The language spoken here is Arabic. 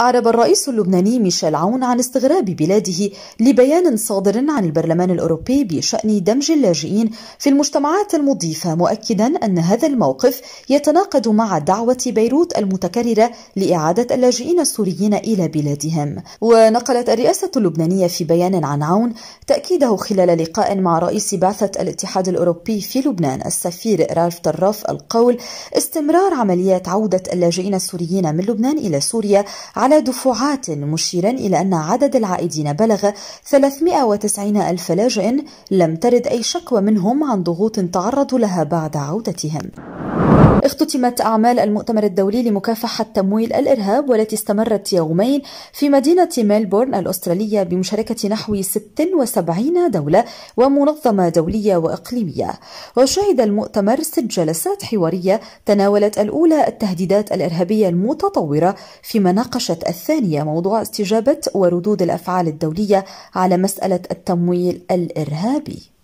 أعرب الرئيس اللبناني ميشيل عون عن استغراب بلاده لبيان صادر عن البرلمان الأوروبي بشأن دمج اللاجئين في المجتمعات المضيفة مؤكدا أن هذا الموقف يتناقض مع دعوة بيروت المتكررة لإعادة اللاجئين السوريين إلى بلادهم ونقلت الرئاسة اللبنانية في بيان عن عون تأكيده خلال لقاء مع رئيس بعثة الاتحاد الأوروبي في لبنان السفير رالف طراف القول استمرار عمليات عودة اللاجئين السوريين من لبنان إلى سوريا على دفعات مشيرا إلى أن عدد العائدين بلغ 390 ألف لاجئ لم ترد أي شكوى منهم عن ضغوط تعرضوا لها بعد عودتهم اختتمت أعمال المؤتمر الدولي لمكافحة تمويل الإرهاب والتي استمرت يومين في مدينة ملبورن الأسترالية بمشاركة نحو 76 دولة ومنظمة دولية وإقليمية وشهد المؤتمر ست جلسات حوارية تناولت الأولى التهديدات الإرهابية المتطورة فيما ناقشت الثانية موضوع استجابة وردود الأفعال الدولية على مسألة التمويل الإرهابي